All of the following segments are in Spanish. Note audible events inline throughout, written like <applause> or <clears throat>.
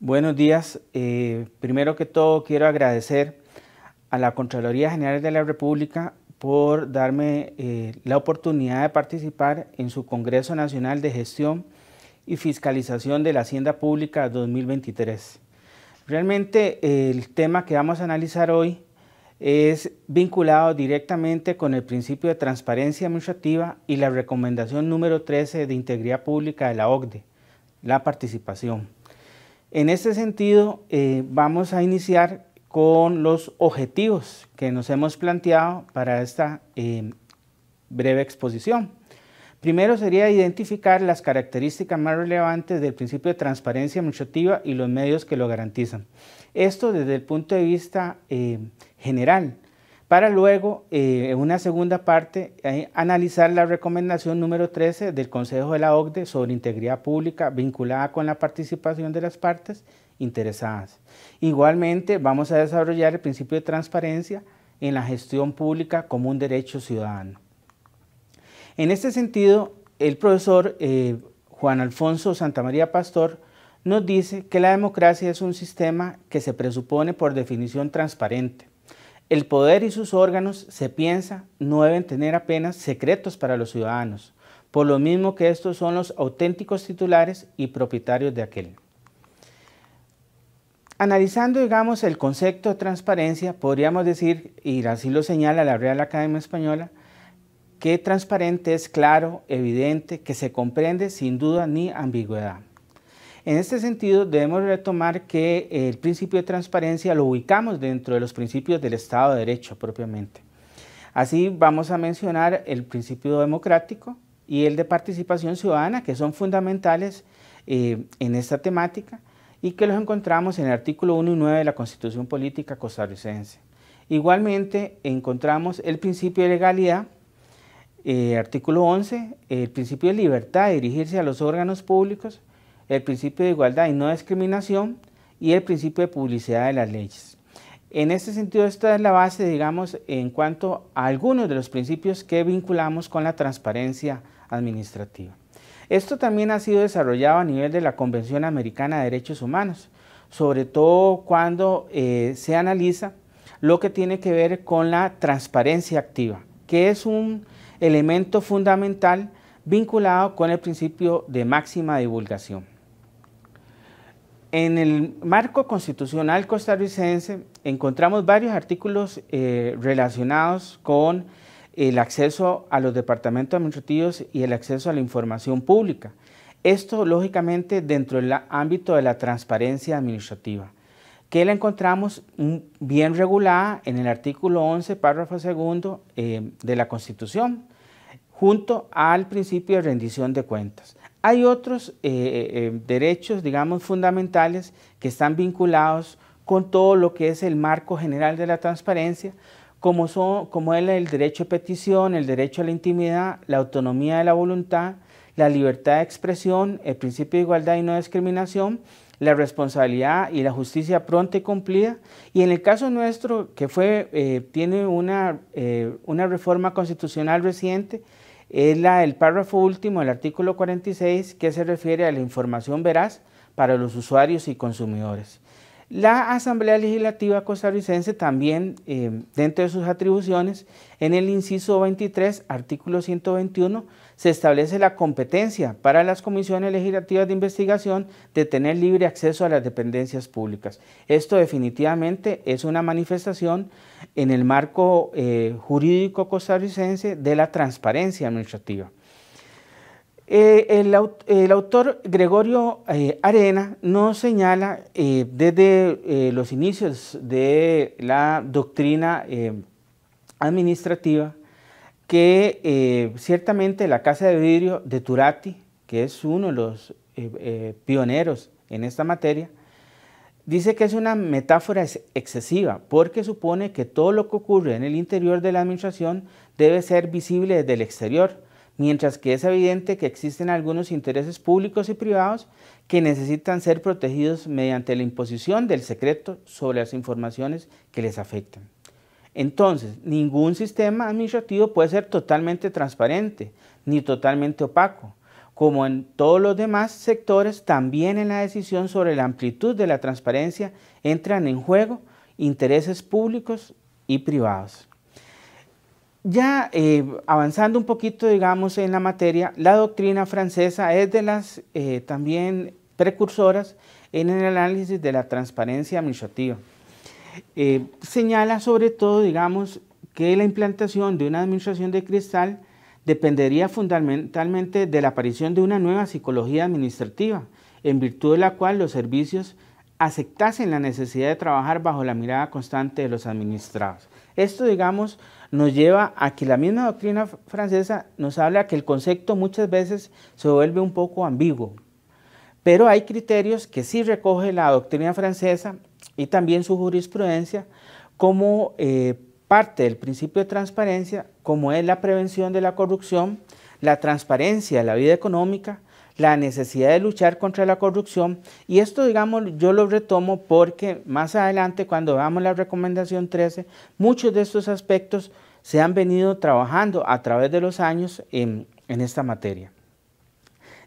Buenos días. Eh, primero que todo quiero agradecer a la Contraloría General de la República por darme eh, la oportunidad de participar en su Congreso Nacional de Gestión y Fiscalización de la Hacienda Pública 2023. Realmente eh, el tema que vamos a analizar hoy es vinculado directamente con el principio de transparencia administrativa y la recomendación número 13 de integridad pública de la OCDE, la participación. En este sentido, eh, vamos a iniciar con los objetivos que nos hemos planteado para esta eh, breve exposición. Primero sería identificar las características más relevantes del principio de transparencia administrativa y los medios que lo garantizan. Esto desde el punto de vista eh, general para luego, eh, en una segunda parte, analizar la recomendación número 13 del Consejo de la OCDE sobre integridad pública vinculada con la participación de las partes interesadas. Igualmente, vamos a desarrollar el principio de transparencia en la gestión pública como un derecho ciudadano. En este sentido, el profesor eh, Juan Alfonso Santamaría Pastor nos dice que la democracia es un sistema que se presupone por definición transparente el poder y sus órganos, se piensa, no deben tener apenas secretos para los ciudadanos, por lo mismo que estos son los auténticos titulares y propietarios de aquel. Analizando, digamos, el concepto de transparencia, podríamos decir, y así lo señala la Real Academia Española, que transparente es claro, evidente, que se comprende sin duda ni ambigüedad. En este sentido, debemos retomar que el principio de transparencia lo ubicamos dentro de los principios del Estado de Derecho propiamente. Así vamos a mencionar el principio democrático y el de participación ciudadana, que son fundamentales eh, en esta temática y que los encontramos en el artículo 1 y 9 de la Constitución Política costarricense. Igualmente, encontramos el principio de legalidad, eh, artículo 11, el principio de libertad de dirigirse a los órganos públicos, el principio de igualdad y no discriminación y el principio de publicidad de las leyes. En este sentido, esta es la base, digamos, en cuanto a algunos de los principios que vinculamos con la transparencia administrativa. Esto también ha sido desarrollado a nivel de la Convención Americana de Derechos Humanos, sobre todo cuando eh, se analiza lo que tiene que ver con la transparencia activa, que es un elemento fundamental vinculado con el principio de máxima divulgación. En el marco constitucional costarricense encontramos varios artículos eh, relacionados con el acceso a los departamentos administrativos y el acceso a la información pública. Esto, lógicamente, dentro del ámbito de la transparencia administrativa, que la encontramos bien regulada en el artículo 11, párrafo segundo eh, de la Constitución, junto al principio de rendición de cuentas. Hay otros eh, eh, eh, derechos, digamos, fundamentales que están vinculados con todo lo que es el marco general de la transparencia, como, son, como es el derecho a petición, el derecho a la intimidad, la autonomía de la voluntad, la libertad de expresión, el principio de igualdad y no discriminación, la responsabilidad y la justicia pronta y cumplida. Y en el caso nuestro, que fue, tiene una reforma constitucional reciente, es el párrafo último del artículo 46 que se refiere a la información veraz para los usuarios y consumidores. La Asamblea Legislativa costarricense también, eh, dentro de sus atribuciones, en el inciso 23, artículo 121, se establece la competencia para las comisiones legislativas de investigación de tener libre acceso a las dependencias públicas. Esto definitivamente es una manifestación en el marco eh, jurídico costarricense de la transparencia administrativa. Eh, el, autor Gregorio eh, Arena nos señala eh, desde los inicios de la doctrina administrativa que ciertamente la Casa de Vidrio de Turati, que es uno de los pioneros en esta materia, dice que es una metáfora excesiva porque supone que todo lo que ocurre en el interior de la administración debe ser visible desde el exterior mientras que es evidente que existen algunos intereses públicos y privados que necesitan ser protegidos mediante la imposición del secreto sobre las informaciones que les afectan. Entonces, ningún sistema administrativo puede ser totalmente transparente ni totalmente opaco. Como en todos los demás sectores, también en la decisión sobre la amplitud de la transparencia entran en juego intereses públicos y privados. Ya eh, avanzando un poquito, digamos, en la materia, la doctrina francesa es de las eh, también precursoras en el análisis de la transparencia administrativa. Eh, señala sobre todo, digamos, que la implantación de una administración de cristal dependería fundamentalmente de la aparición de una nueva psicología administrativa, en virtud de la cual los servicios aceptasen la necesidad de trabajar bajo la mirada constante de los administrados. Esto, digamos, nos lleva a que la misma doctrina francesa nos habla que el concepto muchas veces se vuelve un poco ambiguo, pero hay criterios que sí recoge la doctrina francesa y también su jurisprudencia como eh, parte del principio de transparencia, como es la prevención de la corrupción, la transparencia de la vida económica, la necesidad de luchar contra la corrupción y esto digamos yo lo retomo porque más adelante cuando veamos la recomendación 13 muchos de estos aspectos se han venido trabajando a través de los años en, esta materia.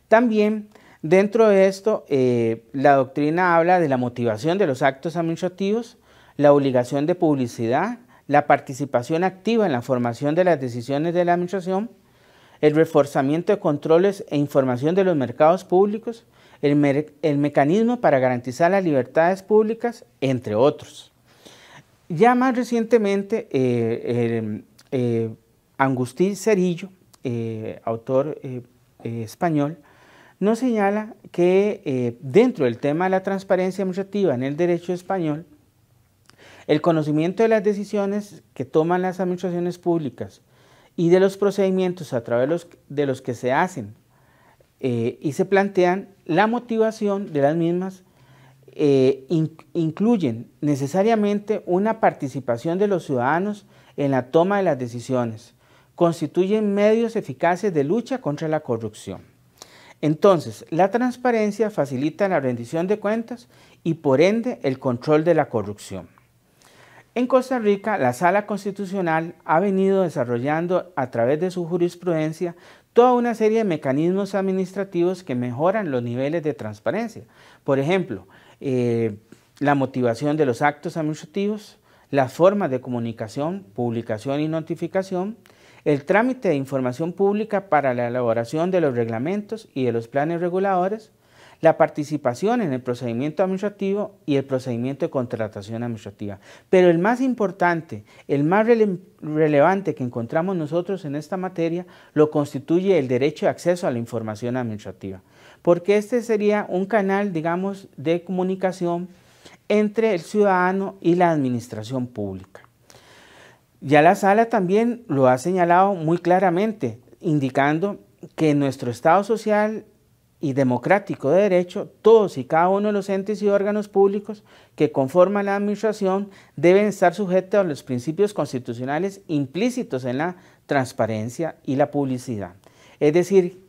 También dentro de esto eh, la doctrina habla de la motivación de los actos administrativos, la obligación de publicidad, la participación activa en la formación de las decisiones de la administración, el reforzamiento de controles e información de los mercados públicos, el, mecanismo para garantizar las libertades públicas, entre otros. Ya más recientemente, eh, eh, Angustín Cerillo, eh, autor español, nos señala que dentro del tema de la transparencia administrativa en el derecho español, el conocimiento de las decisiones que toman las administraciones públicas y de los procedimientos a través de los, que se hacen eh, y se plantean la motivación de las mismas eh, incluyen necesariamente una participación de los ciudadanos en la toma de las decisiones, constituyen medios eficaces de lucha contra la corrupción. Entonces, la transparencia facilita la rendición de cuentas y por ende el control de la corrupción. En Costa Rica, la Sala Constitucional ha venido desarrollando a través de su jurisprudencia toda una serie de mecanismos administrativos que mejoran los niveles de transparencia. Por ejemplo, eh, la motivación de los actos administrativos, la forma de comunicación, publicación y notificación, el trámite de información pública para la elaboración de los reglamentos y de los planes reguladores, la participación en el procedimiento administrativo y el procedimiento de contratación administrativa. Pero el más importante, el más relevante que encontramos nosotros en esta materia, lo constituye el derecho de acceso a la información administrativa, porque este sería un canal, digamos, de comunicación entre el ciudadano y la administración pública. Ya la sala también lo ha señalado muy claramente, indicando que nuestro Estado social y democrático de derecho, todos y cada uno de los entes y órganos públicos que conforman la administración deben estar sujetos a los principios constitucionales implícitos en la transparencia y la publicidad. Es decir,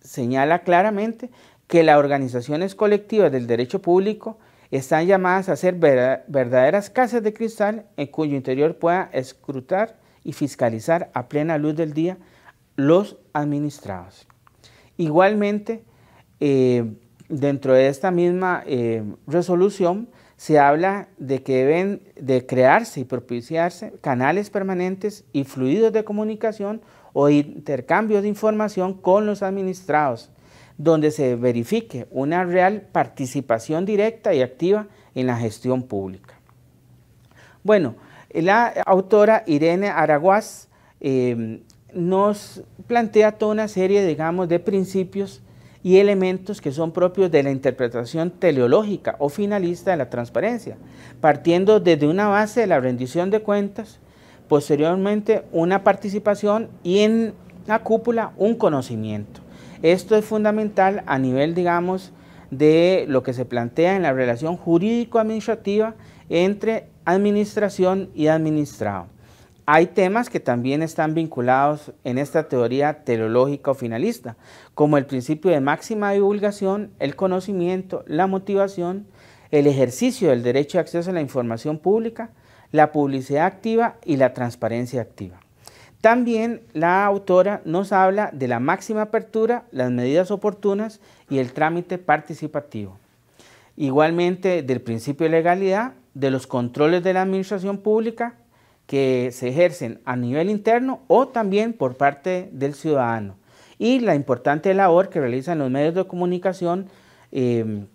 señala claramente que las organizaciones colectivas del derecho público están llamadas a ser verdaderas casas de cristal en cuyo interior pueda escrutar y fiscalizar a plena luz del día los administrados. Igualmente, eh, dentro de esta misma eh, resolución se habla de que deben de crearse y propiciarse canales permanentes y fluidos de comunicación o intercambios de información con los administrados, donde se verifique una real participación directa y activa en la gestión pública. Bueno, la autora Irene Araguaz eh, nos plantea toda una serie, digamos, de principios y elementos que son propios de la interpretación teleológica o finalista de la transparencia, partiendo desde una base de la rendición de cuentas, posteriormente una participación y en la cúpula un conocimiento. Esto es fundamental a nivel, digamos, de lo que se plantea en la relación jurídico-administrativa entre administración y administrado. Hay temas que también están vinculados en esta teoría teleológica o finalista, como el principio de máxima divulgación, el conocimiento, la motivación, el ejercicio del derecho de acceso a la información pública, la publicidad activa y la transparencia activa. También la autora nos habla de la máxima apertura, las medidas oportunas y el trámite participativo. Igualmente del principio de legalidad, de los controles de la administración pública, que se ejercen a nivel interno o también por parte del ciudadano. Y la importante labor que realizan los medios de comunicación em,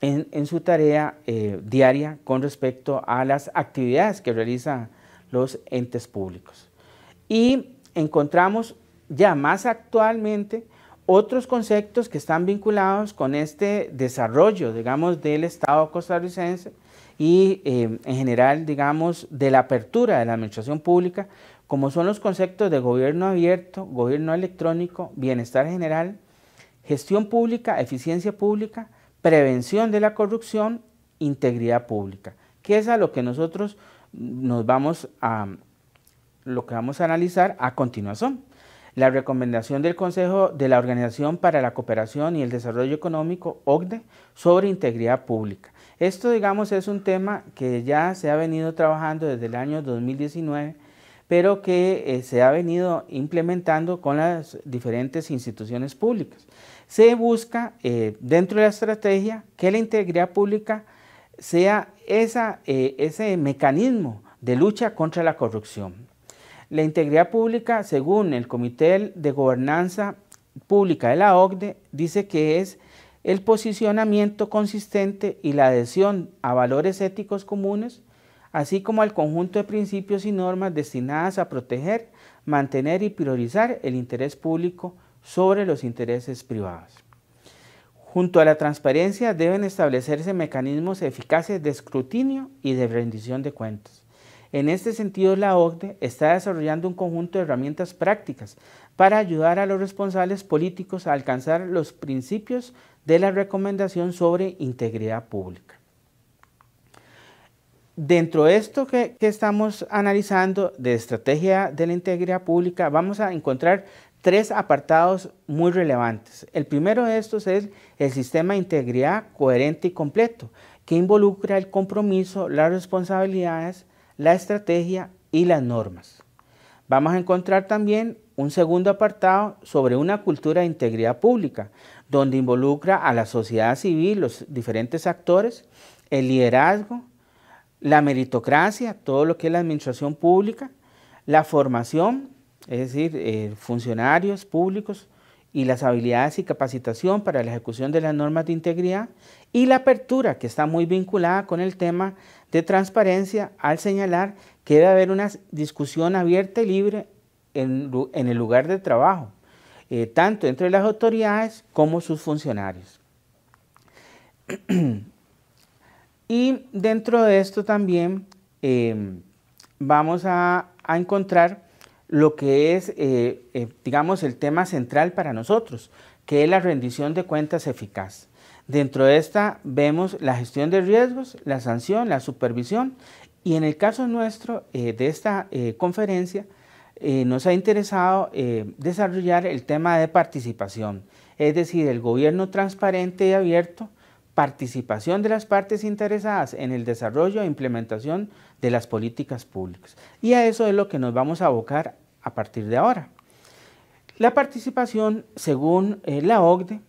en, su tarea eh, diaria con respecto a las actividades que realizan los entes públicos. Y encontramos ya más actualmente otros conceptos que están vinculados con este desarrollo, digamos, del Estado costarricense y eh, en general, digamos, de la apertura de la administración pública, como son los conceptos de gobierno abierto, gobierno electrónico, bienestar general, gestión pública, eficiencia pública, prevención de la corrupción, integridad pública, que es a lo que nosotros nos vamos a lo que vamos a analizar a continuación. La recomendación del Consejo de la Organización para la Cooperación y el Desarrollo Económico, OCDE, sobre integridad pública. Esto, digamos, es un tema que ya se ha venido trabajando desde el año 2019, pero que eh, se ha venido implementando con las diferentes instituciones públicas. Se busca, eh, dentro de la estrategia, que la integridad pública sea eh, ese mecanismo de lucha contra la corrupción. La integridad pública, según el Comité de Gobernanza Pública de la OCDE, dice que es el posicionamiento consistente y la adhesión a valores éticos comunes, así como al conjunto de principios y normas destinadas a proteger, mantener y priorizar el interés público sobre los intereses privados. Junto a la transparencia deben establecerse mecanismos eficaces de escrutinio y de rendición de cuentas. En este sentido, la OCDE está desarrollando un conjunto de herramientas prácticas para ayudar a los responsables políticos a alcanzar los principios de la recomendación sobre integridad pública. Dentro de esto que, estamos analizando de estrategia de la integridad pública, vamos a encontrar tres apartados muy relevantes. El primero de estos es el sistema de integridad coherente y completo, que involucra el compromiso, las responsabilidades, la estrategia y las normas. Vamos a encontrar también un segundo apartado sobre una cultura de integridad pública, donde involucra a la sociedad civil, los diferentes actores, el liderazgo, la meritocracia, todo lo que es la administración pública, la formación, es decir, eh, funcionarios públicos y las habilidades y capacitación para la ejecución de las normas de integridad y la apertura, que está muy vinculada con el tema de transparencia al señalar que debe haber una discusión abierta y libre en, el lugar de trabajo, eh, tanto entre las autoridades como sus funcionarios. <clears throat> y dentro de esto también eh, vamos a, encontrar lo que es, eh, digamos, el tema central para nosotros, que es la rendición de cuentas eficaz. Dentro de esta vemos la gestión de riesgos, la sanción, la supervisión y en el caso nuestro de esta conferencia eh, nos ha interesado eh, desarrollar el tema de participación, es decir, el gobierno transparente y abierto, participación de las partes interesadas en el desarrollo e implementación de las políticas públicas. Y a eso es lo que nos vamos a abocar a partir de ahora. La participación, según eh, la OCDE,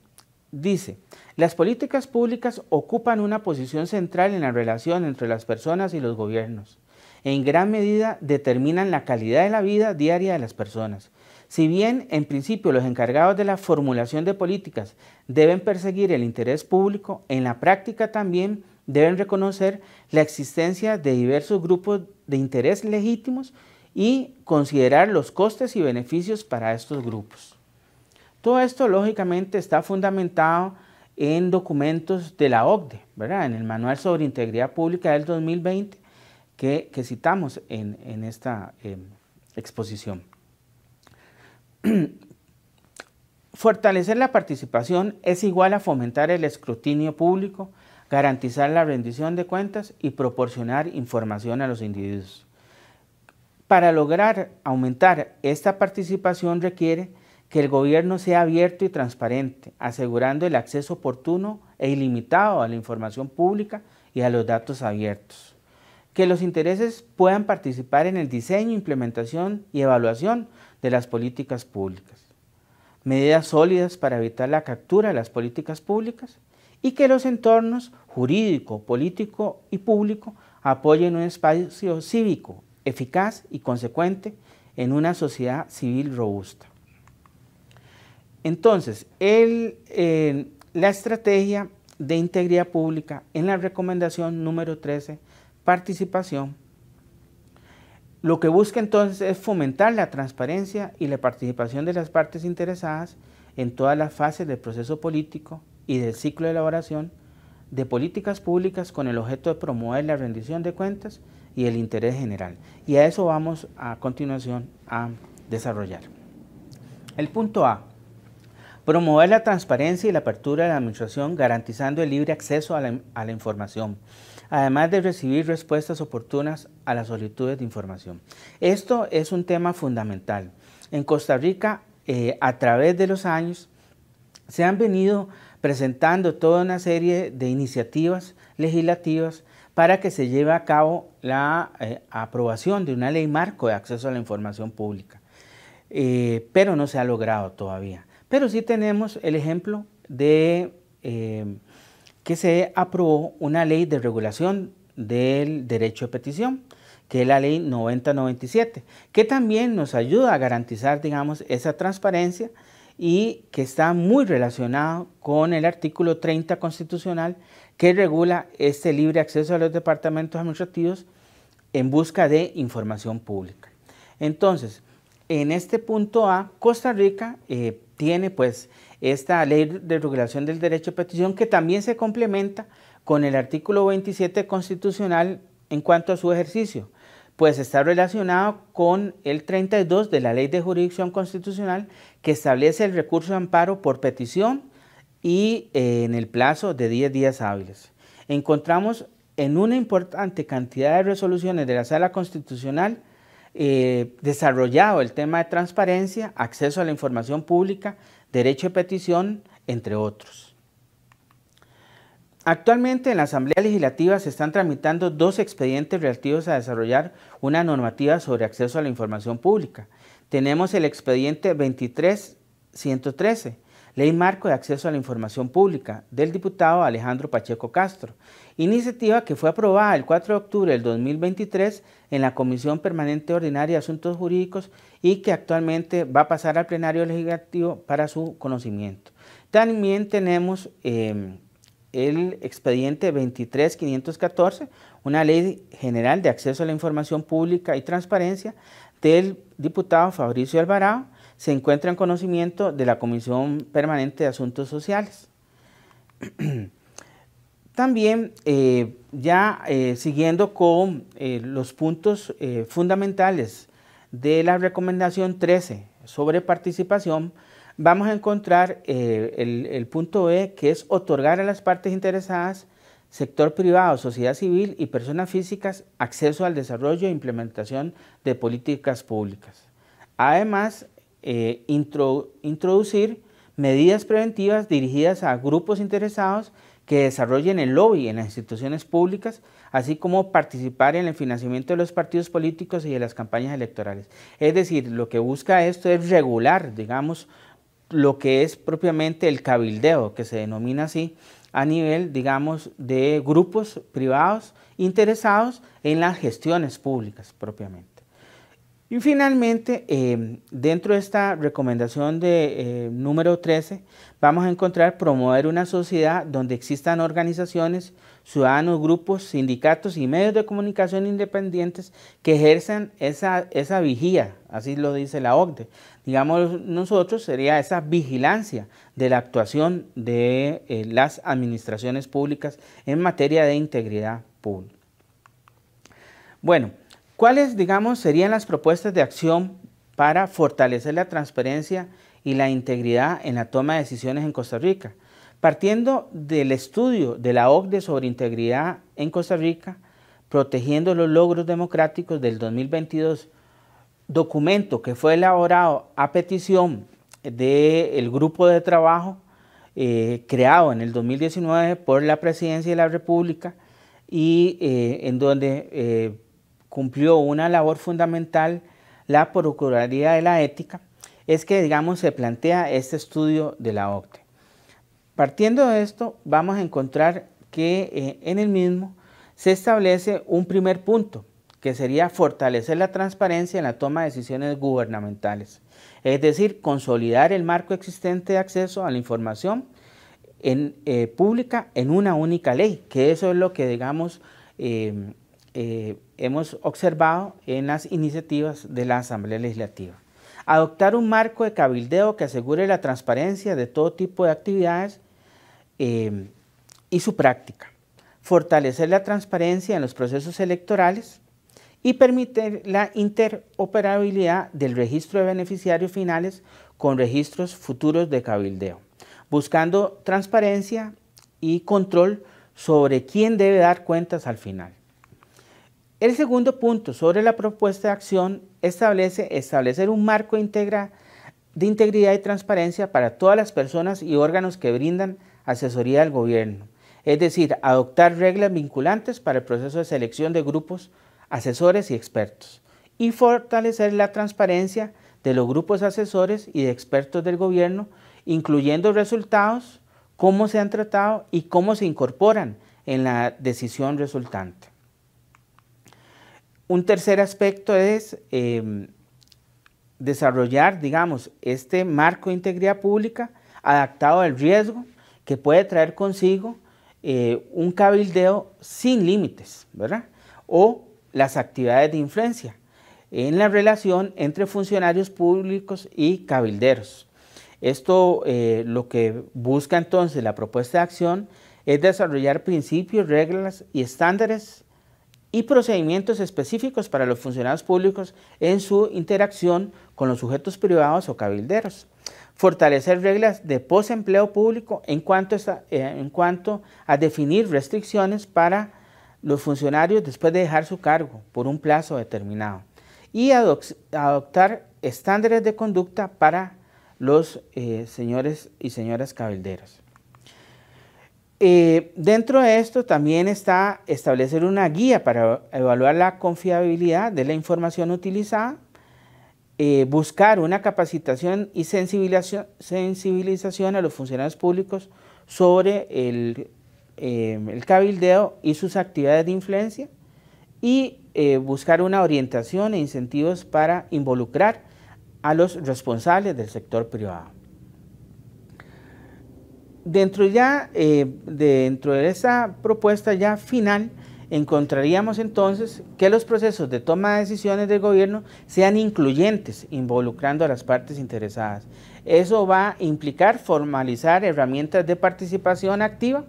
dice, las políticas públicas ocupan una posición central en la relación entre las personas y los gobiernos en gran medida determinan la calidad de la vida diaria de las personas. Si bien en principio los encargados de la formulación de políticas deben perseguir el interés público, en la práctica también deben reconocer la existencia de diversos grupos de interés legítimos y considerar los costes y beneficios para estos grupos. Todo esto lógicamente está fundamentado en documentos de la OCDE, ¿verdad? en el Manual sobre Integridad Pública del 2020, que, citamos en, esta em, exposición. <clears throat> Fortalecer la participación es igual a fomentar el escrutinio público, garantizar la rendición de cuentas y proporcionar información a los individuos. Para lograr aumentar esta participación requiere que el gobierno sea abierto y transparente, asegurando el acceso oportuno e ilimitado a la información pública y a los datos abiertos que los intereses puedan participar en el diseño, implementación y evaluación de las políticas públicas, medidas sólidas para evitar la captura de las políticas públicas y que los entornos jurídico, político y público apoyen un espacio cívico eficaz y consecuente en una sociedad civil robusta. Entonces, eh, la estrategia de integridad pública en la recomendación número 13 participación, lo que busca entonces es fomentar la transparencia y la participación de las partes interesadas en todas las fases del proceso político y del ciclo de elaboración de políticas públicas con el objeto de promover la rendición de cuentas y el interés general. Y a eso vamos a continuación a desarrollar. El punto A. Promover la transparencia y la apertura de la administración garantizando el libre acceso a la, información además de recibir respuestas oportunas a las solicitudes de información. Esto es un tema fundamental. En Costa Rica, eh, a través de los años, se han venido presentando toda una serie de iniciativas legislativas para que se lleve a cabo la eh, aprobación de una ley marco de acceso a la información pública. Eh, pero no se ha logrado todavía. Pero sí tenemos el ejemplo de se aprobó una ley de regulación del derecho de petición, que es la ley 9097, que también nos ayuda a garantizar, digamos, esa transparencia y que está muy relacionado con el artículo 30 constitucional que regula este libre acceso a los departamentos administrativos en busca de información pública. Entonces, en este punto A, Costa Rica eh, tiene pues esta ley de regulación del derecho de petición que también se complementa con el artículo 27 constitucional en cuanto a su ejercicio, pues está relacionado con el 32 de la ley de jurisdicción constitucional que establece el recurso de amparo por petición y eh, en el plazo de 10 días hábiles. Encontramos en una importante cantidad de resoluciones de la sala constitucional eh, desarrollado el tema de transparencia, acceso a la información pública, derecho de petición, entre otros. Actualmente en la Asamblea Legislativa se están tramitando dos expedientes relativos a desarrollar una normativa sobre acceso a la información pública. Tenemos el expediente 23113, Ley Marco de Acceso a la Información Pública del diputado Alejandro Pacheco Castro, iniciativa que fue aprobada el 4 de octubre del 2023 en la Comisión Permanente Ordinaria de Asuntos Jurídicos y que actualmente va a pasar al plenario legislativo para su conocimiento. También tenemos em, el expediente 23514, una ley general de acceso a la información pública y transparencia del diputado Fabricio Alvarado, se encuentra en conocimiento de la Comisión Permanente de Asuntos Sociales. <clears throat> También, eh, ya eh, siguiendo con eh, los puntos fundamentales de la recomendación 13 sobre participación, vamos a encontrar el, punto E, que es otorgar a las partes interesadas, sector privado, sociedad civil y personas físicas acceso al desarrollo e implementación de políticas públicas. Además, eh, introducir medidas preventivas dirigidas a grupos interesados que desarrollen el lobby en las instituciones públicas, así como participar en el financiamiento de los partidos políticos y de las campañas electorales. Es decir, lo que busca esto es regular, digamos, lo que es propiamente el cabildeo, que se denomina así, a nivel, digamos, de grupos privados interesados en las gestiones públicas propiamente. Y finalmente, em, dentro de esta recomendación de em, número 13, vamos a encontrar promover una sociedad donde existan organizaciones, ciudadanos, grupos, sindicatos y medios de comunicación independientes que ejerzan esa, vigía, así lo dice la OCDE. Digamos nosotros, sería esa vigilancia de la actuación de eh, las administraciones públicas en materia de integridad pública. Bueno, ¿Cuáles, digamos, serían las propuestas de acción para fortalecer la transparencia y la integridad en la toma de decisiones en Costa Rica? Partiendo del estudio de la OCDE sobre integridad en Costa Rica, protegiendo los logros democráticos del 2022, documento que fue elaborado a petición del grupo de trabajo eh, creado en el 2019 por la Presidencia de la República y eh, en donde eh, cumplió una labor fundamental la Procuraduría de la Ética, es que, digamos, se plantea este estudio de la OCTE. Partiendo de esto, vamos a encontrar que eh, en el mismo se establece un primer punto, que sería fortalecer la transparencia en la toma de decisiones gubernamentales, es decir, consolidar el marco existente de acceso a la información en, eh, pública en una única ley, que eso es lo que, digamos, eh, eh, hemos observado en las iniciativas de la Asamblea Legislativa. Adoptar un marco de cabildeo que asegure la transparencia de todo tipo de actividades eh, y su práctica. Fortalecer la transparencia en los procesos electorales y permitir la interoperabilidad del registro de beneficiarios finales con registros futuros de cabildeo, buscando transparencia y control sobre quién debe dar cuentas al final. El segundo punto sobre la propuesta de acción establece establecer un marco de integridad y transparencia para todas las personas y órganos que brindan asesoría al gobierno, es decir, adoptar reglas vinculantes para el proceso de selección de grupos, asesores y expertos, y fortalecer la transparencia de los grupos asesores y de expertos del gobierno, incluyendo resultados, cómo se han tratado y cómo se incorporan en la decisión resultante. Un tercer aspecto es em, desarrollar, digamos, este marco de integridad pública adaptado al riesgo que puede traer consigo eh, un cabildeo sin límites, ¿verdad? O las actividades de influencia en la relación entre funcionarios públicos y cabilderos. Esto eh, lo que busca entonces la propuesta de acción es desarrollar principios, reglas y estándares y procedimientos específicos para los funcionarios públicos en su interacción con los sujetos privados o cabilderos. Fortalecer reglas de posempleo público en cuanto, a, eh, definir restricciones para los funcionarios después de dejar su cargo por un plazo determinado. Y adoptar estándares de conducta para los eh, señores y señoras cabilderos. Eh, dentro de esto también está establecer una guía para evaluar la confiabilidad de la información utilizada, eh, buscar una capacitación y sensibilización, a los funcionarios públicos sobre em, el, cabildeo y sus actividades de influencia y eh, buscar una orientación e incentivos para involucrar a los responsables del sector privado dentro ya, eh, dentro de esa propuesta ya final, encontraríamos entonces que los procesos de toma de decisiones del gobierno sean incluyentes, involucrando a las partes interesadas. Eso va a implicar formalizar herramientas de participación activa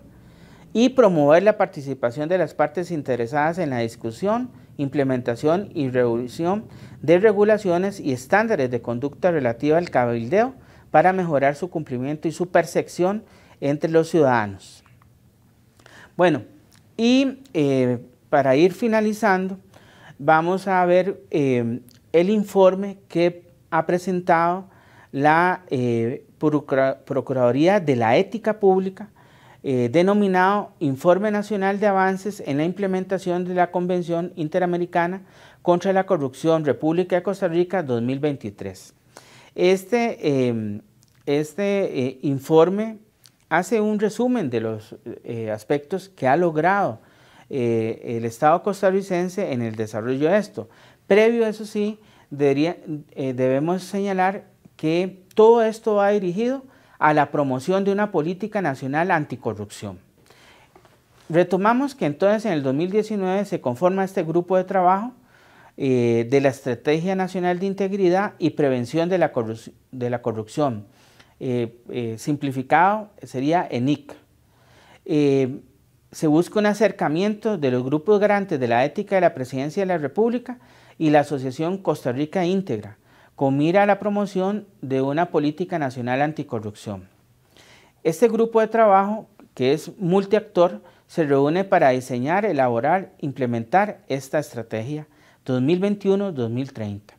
y promover la participación de las partes interesadas en la discusión, implementación y revolución de regulaciones y estándares de conducta relativa al cabildeo para mejorar su cumplimiento y su percepción entre los ciudadanos. Bueno, y eh, para ir finalizando, vamos a ver eh, el informe que ha presentado la eh, Procuraduría de la Ética Pública, denominado Informe Nacional de Avances en la Implementación de la Convención Interamericana contra la Corrupción República de Costa Rica 2023. Este, este informe hace un resumen de los eh, aspectos que ha logrado eh, el Estado costarricense en el desarrollo de esto. Previo a eso sí, eh, debemos señalar que todo esto va dirigido a la promoción de una política nacional anticorrupción. Retomamos que entonces en el 2019 se conforma este grupo de trabajo de la Estrategia Nacional de Integridad y Prevención de la Corrupción eh, eh, simplificado sería ENIC. Eh, se busca un acercamiento de los grupos garantes de la ética de la Presidencia de la República y la Asociación Costa Rica Íntegra, con mira a la promoción de una política nacional anticorrupción. Este grupo de trabajo, que es multiactor, se reúne para diseñar, elaborar, implementar esta estrategia 2021-2030.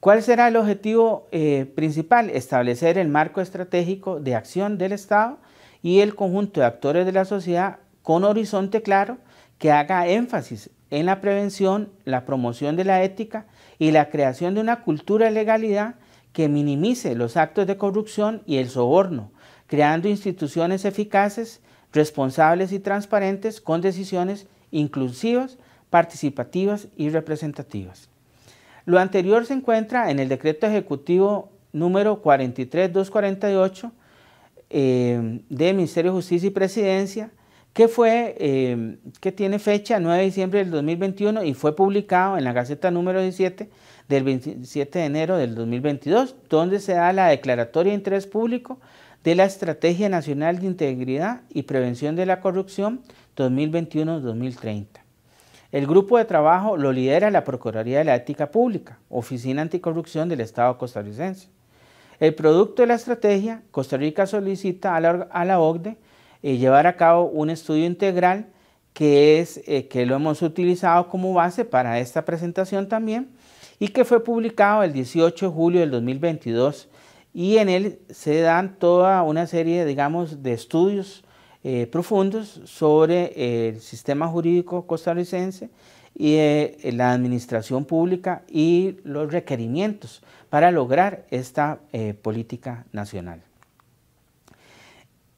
¿Cuál será el objetivo eh, principal? Establecer el marco estratégico de acción del Estado y el conjunto de actores de la sociedad con horizonte claro que haga énfasis en la prevención, la promoción de la ética y la creación de una cultura de legalidad que minimice los actos de corrupción y el soborno, creando instituciones eficaces, responsables y transparentes con decisiones inclusivas, participativas y representativas. Lo anterior se encuentra en el decreto ejecutivo número 43248 eh, de Ministerio de Justicia y Presidencia, que, fue, eh, que tiene fecha 9 de diciembre del 2021 y fue publicado en la Gaceta número 17 del 27 de enero del 2022, donde se da la declaratoria de interés público de la Estrategia Nacional de Integridad y Prevención de la Corrupción 2021-2030. El grupo de trabajo lo lidera la Procuraduría de la Ética Pública, Oficina Anticorrupción del Estado costarricense. El producto de la estrategia, Costa Rica solicita a la, OCDE eh, llevar a cabo un estudio integral que, es, eh, que lo hemos utilizado como base para esta presentación también y que fue publicado el 18 de julio del 2022 y en él se dan toda una serie, digamos, de estudios eh, profundos sobre eh, el sistema jurídico costarricense y eh, la administración pública y los requerimientos para lograr esta política nacional.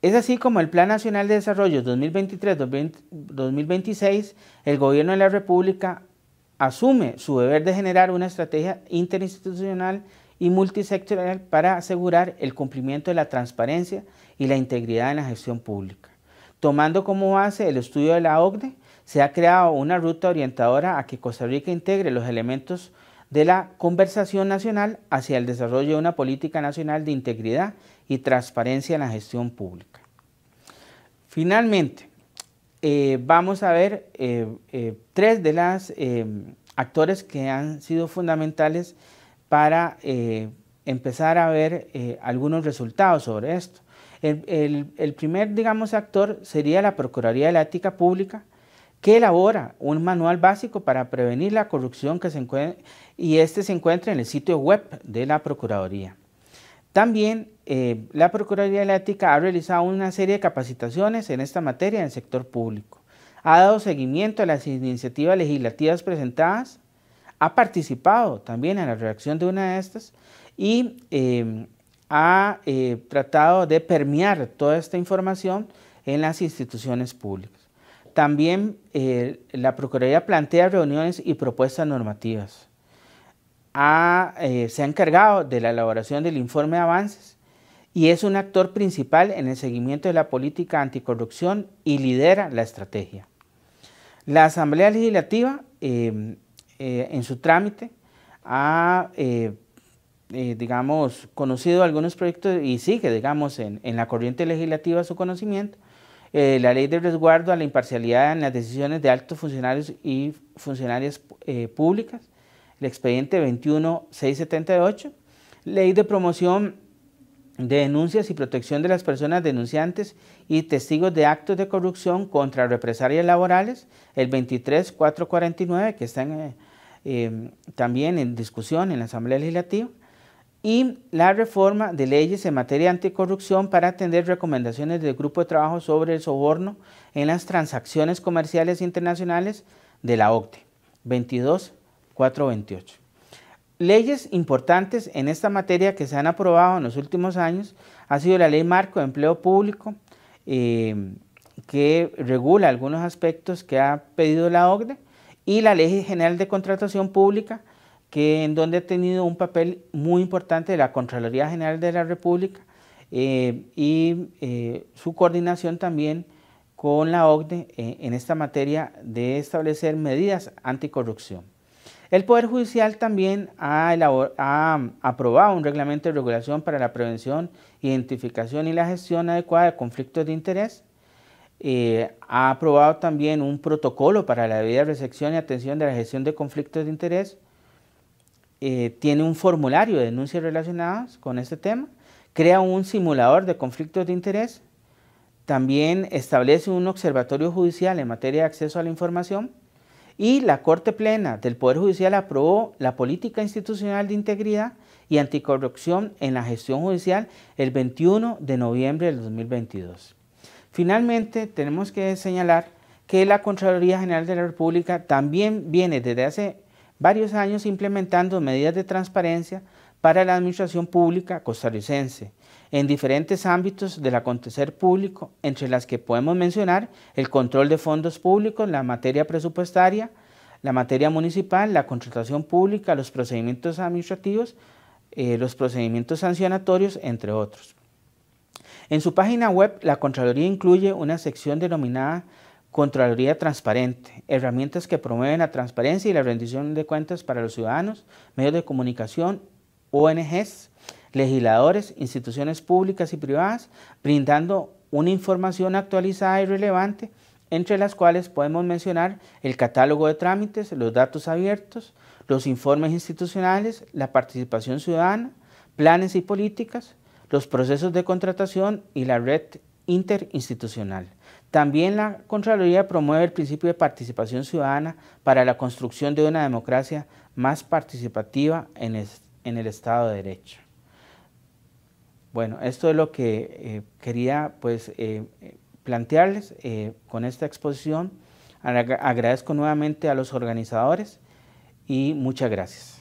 Es así como el Plan Nacional de Desarrollo 2023-2026, el Gobierno de la República asume su deber de generar una estrategia interinstitucional y multisectorial para asegurar el cumplimiento de la transparencia y la integridad en la gestión pública. Tomando como base el estudio de la OCDE, se ha creado una ruta orientadora a que Costa Rica integre los elementos de la conversación nacional hacia el desarrollo de una política nacional de integridad y transparencia en la gestión pública. Finalmente, eh, vamos a ver eh, eh, tres de los actores que han sido fundamentales para empezar a ver algunos resultados sobre esto. El, primer, digamos, actor sería la Procuraduría de la Ética Pública, que elabora un manual básico para prevenir la corrupción que se y este se encuentra en el sitio web de la Procuraduría. También eh, la Procuraduría de la Ética ha realizado una serie de capacitaciones en esta materia en el sector público. Ha dado seguimiento a las iniciativas legislativas presentadas, ha participado también en la redacción de una de estas y eh, ha eh, tratado de permear toda esta información en las instituciones públicas. También eh, la Procuraduría plantea reuniones y propuestas normativas. Eh, se ha encargado de la elaboración del informe de avances y es un actor principal en el seguimiento de la política anticorrupción y lidera la estrategia. La Asamblea Legislativa, en su trámite, ha eh, digamos, conocido algunos proyectos y sigue, digamos, en, en la corriente legislativa su conocimiento, eh, la ley de resguardo a la imparcialidad en las decisiones de altos funcionarios y funcionarias eh, públicas, el expediente 21678, ley de promoción de denuncias y protección de las personas denunciantes y testigos de actos de corrupción contra represalias laborales, el 23449, que está también en discusión en la Asamblea Legislativa, y la reforma de leyes en materia anticorrupción para atender recomendaciones del grupo de trabajo sobre el soborno en las transacciones comerciales internacionales de la e. OCDE 22428. Leyes importantes en esta materia que se han aprobado en los últimos años ha sido la Ley Marco de Empleo Público, eh, que regula algunos aspectos que ha pedido la OCDE, y la Ley General de Contratación Pública, que en donde ha tenido un papel muy importante de la Contraloría General de la República eh, y eh, su coordinación también con la OCDE eh, en esta materia de establecer medidas anticorrupción. El Poder Judicial también ha, ha, aprobado un reglamento de regulación para la prevención, identificación y la gestión adecuada de conflictos de interés. ha aprobado también un protocolo para la debida recepción y atención de la gestión de conflictos de interés, eh, tiene un formulario de denuncias relacionadas con este tema, crea un simulador de conflictos de interés, también establece un observatorio judicial en materia de acceso a la información y la Corte Plena del Poder Judicial aprobó la política institucional de integridad y anticorrupción en la gestión judicial el 21 de noviembre del 2022. Finalmente, tenemos que señalar que la Contraloría General de la República también viene desde hace varios años implementando medidas de transparencia para la administración pública costarricense en diferentes ámbitos del acontecer público, entre las que podemos mencionar el control de fondos públicos, la materia presupuestaria, la materia municipal, la contratación pública, los procedimientos administrativos, eh, los procedimientos sancionatorios, entre otros. En su página web, la Contraloría incluye una sección denominada Contraloría transparente, herramientas que promueven la transparencia y la rendición de cuentas para los ciudadanos, medios de comunicación, ONGs, legisladores, instituciones públicas y privadas, brindando una información actualizada y relevante, entre las cuales podemos mencionar el catálogo de trámites, los datos abiertos, los informes institucionales, la participación ciudadana, planes y políticas, los procesos de contratación y la red interinstitucional. También la Contraloría promueve el principio de participación ciudadana para la construcción de una democracia más participativa en, el Estado de Derecho. Bueno, esto es lo que eh, quería pues, eh, plantearles eh, con esta exposición. Agradezco nuevamente a los organizadores y muchas gracias.